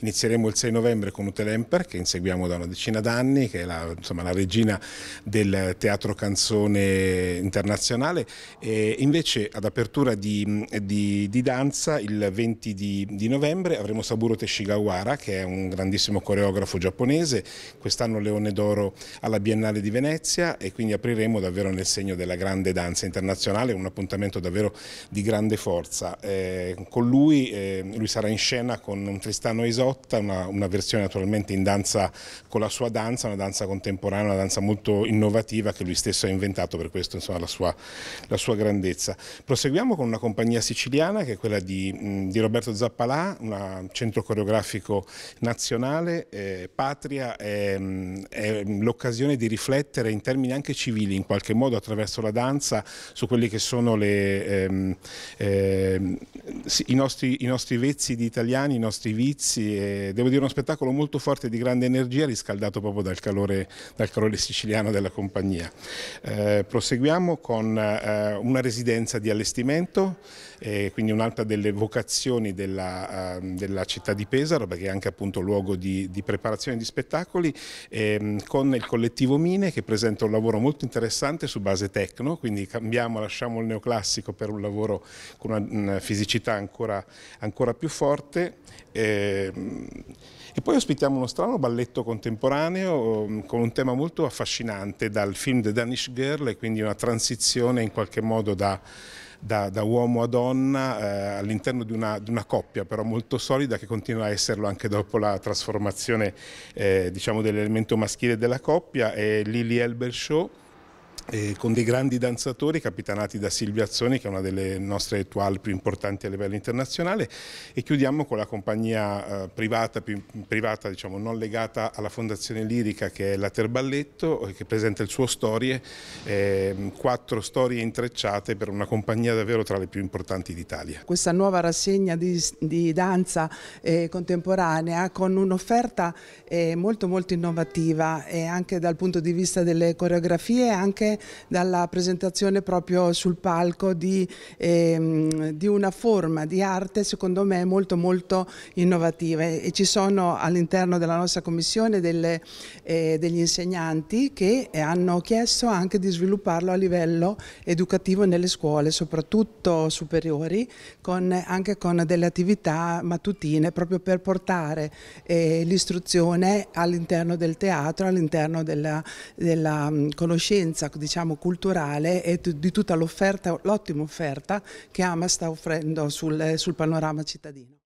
Inizieremo il 6 novembre con Ute Lemper che inseguiamo da una decina d'anni, che è la, insomma, la, regina del teatro canzone internazionale. E invece ad apertura di, di, di danza il 20 di, di, novembre avremo Saburo Teshigawara che è un grandissimo coreografo giapponese, quest'anno Leone d'Oro alla Biennale di Venezia e quindi apriremo davvero nel segno della grande danza internazionale un appuntamento davvero di grande forza. Eh, con lui, eh, lui sarà in scena con Tristano Isola rotta, una, una, versione naturalmente in danza con la sua danza, una danza contemporanea, una danza molto innovativa che lui stesso ha inventato, per questo insomma, la, sua, la sua grandezza. Proseguiamo con una compagnia siciliana che è quella di, di Roberto Zappalà, un centro coreografico nazionale, eh, Patria è, è l'occasione di riflettere in termini anche civili, in qualche modo attraverso la danza, su quelli che sono le... Ehm, ehm, sì, i, nostri, i, nostri, vezzi di italiani, i nostri vizi, eh, devo dire uno spettacolo molto forte di grande energia riscaldato proprio dal calore, dal calore siciliano della compagnia. Eh, proseguiamo con eh, una residenza di allestimento, eh, quindi un'altra delle vocazioni della, ehm, della, città di Pesaro, perché è anche appunto luogo di, di preparazione di spettacoli, ehm, con il collettivo Mine che presenta un lavoro molto interessante su base tecno, quindi cambiamo, lasciamo il neoclassico per un lavoro con una, una fisicità ancora, ancora, più forte. Ehm, e poi ospitiamo uno strano balletto contemporaneo mm, con un tema molto affascinante dal film The Danish Girl e quindi una transizione in qualche modo da, da, da uomo a donna eh, all'interno di, di una, coppia però molto solida che continua a esserlo anche dopo la trasformazione eh, diciamo, dell'elemento maschile della coppia è Lily Elbershaw eh, con dei grandi danzatori capitanati da Silvia Azzoni che è una delle nostre étoile più importanti a livello internazionale e chiudiamo con la compagnia eh, privata, più, privata diciamo, non legata alla fondazione lirica che è la Terballetto eh, che presenta il suo Storie, eh, quattro storie intrecciate per una compagnia davvero tra le più importanti d'Italia. Questa nuova rassegna di, di danza eh, contemporanea con un'offerta eh, molto molto innovativa e anche dal punto di vista delle coreografie anche dalla presentazione proprio sul palco di, ehm, di una forma di arte secondo me molto molto innovativa e ci sono all'interno della nostra commissione delle, eh, degli insegnanti che hanno chiesto anche di svilupparlo a livello educativo nelle scuole, soprattutto superiori, con, anche con delle attività mattutine proprio per portare eh, l'istruzione all'interno del teatro, all'interno della, della conoscenza diciamo, culturale e di tutta l'offerta, l'ottima offerta, offerta che Ama sta offrendo sul, sul panorama cittadino.